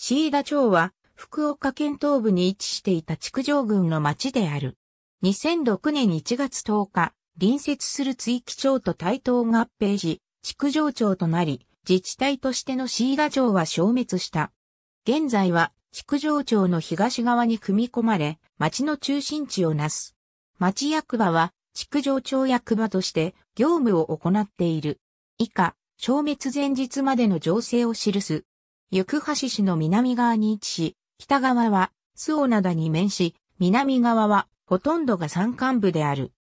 シーダ町は福岡県東部に位置していた築城郡の町である。2006年1月10日、隣接する追記町と対等合併し、築城町となり、自治体としてのシーダ町は消滅した。現在は築城町の東側に組み込まれ、町の中心地をなす。町役場は築城町役場として業務を行っている。以下、消滅前日までの情勢を記す行橋市の南側に位置し、北側は周防灘に面し、南側はほとんどが山間部である。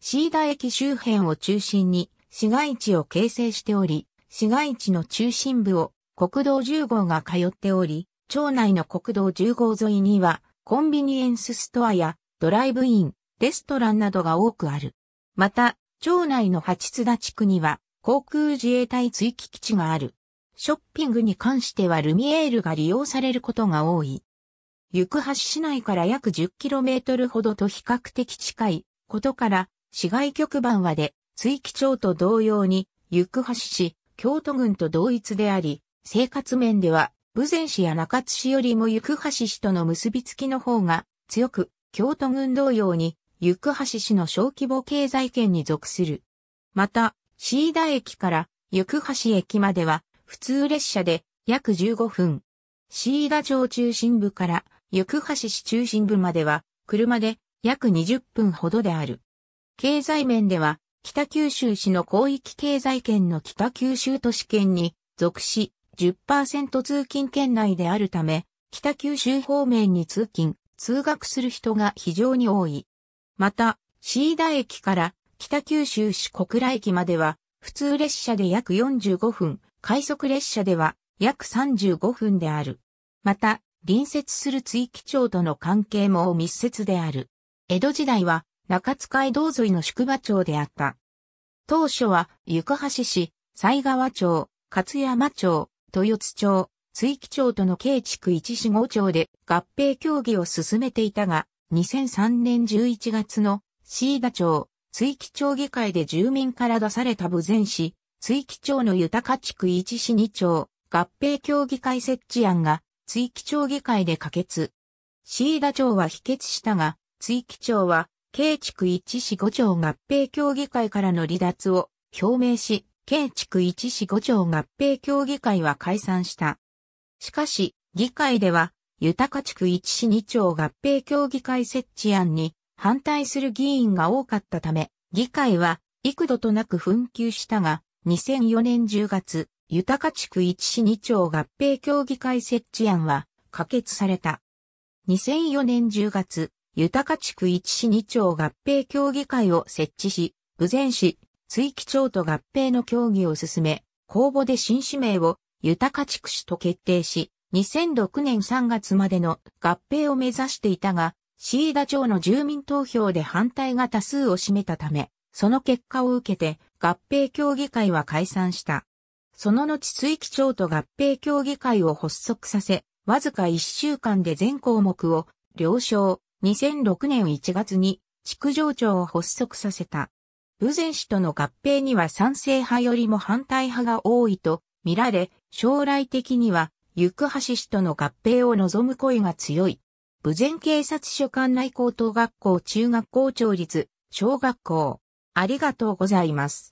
シーダ駅周辺を中心に市街地を形成しており、市街地の中心部を国道10号が通っており、町内の国道10号沿いにはコンビニエンスストアやドライブイン、レストランなどが多くある。また、町内の八津田地区には航空自衛隊追記基地がある。ショッピングに関してはルミエールが利用されることが多い。行橋市内から約 10km ほどと比較的近いことから、市外局番はで、追記町と同様に、行橋市、京都郡と同一であり、生活面では、武前市や中津市よりも行橋市との結びつきの方が強く、京都郡同様に、行橋市の小規模経済圏に属する。また、シーダ駅から行橋駅までは、普通列車で約15分。シーダ町中心部から行橋市中心部までは車で約20分ほどである。経済面では北九州市の広域経済圏の北九州都市圏に属し10%通勤圏内であるため、北九州方面に通勤、通学する人が非常に多い。また、シーダ駅から北九州市小倉駅までは普通列車で約45分、快速列車では約35分である。また、隣接する追記町との関係も密接である。江戸時代は中津街道沿いの宿場町であった。当初は、行橋市、西川町、勝山町、豊津町、追記町との計築一市五町で合併協議を進めていたが、2003年11月の、椎田町、追記町議会で住民から出された部前市、追記町の豊地区一市二町、合併協議会設置案が、追記町議会で可決。椎田町は否決したが、追記町は、京地区一市五町合併協議会からの離脱を表明し、京地区一市五町合併協議会は解散した。しかし、議会では、豊地区一市二町合併協議会設置案に、反対する議員が多かったため、議会は幾度となく紛糾したが、2004年10月、豊か地区一市二町合併協議会設置案は可決された。2004年10月、豊か地区一市二町合併協議会を設置し、武前市、追記町と合併の協議を進め、公募で新市名を豊か地区市と決定し、2006年3月までの合併を目指していたが、シーダ町の住民投票で反対が多数を占めたため、その結果を受けて合併協議会は解散した。その後水木町と合併協議会を発足させ、わずか1週間で全項目を了承、2006年1月に築城町を発足させた。武前市との合併には賛成派よりも反対派が多いと見られ、将来的には、行橋市との合併を望む声が強い。武前警察署管内高等学校中学校長立小学校。ありがとうございます。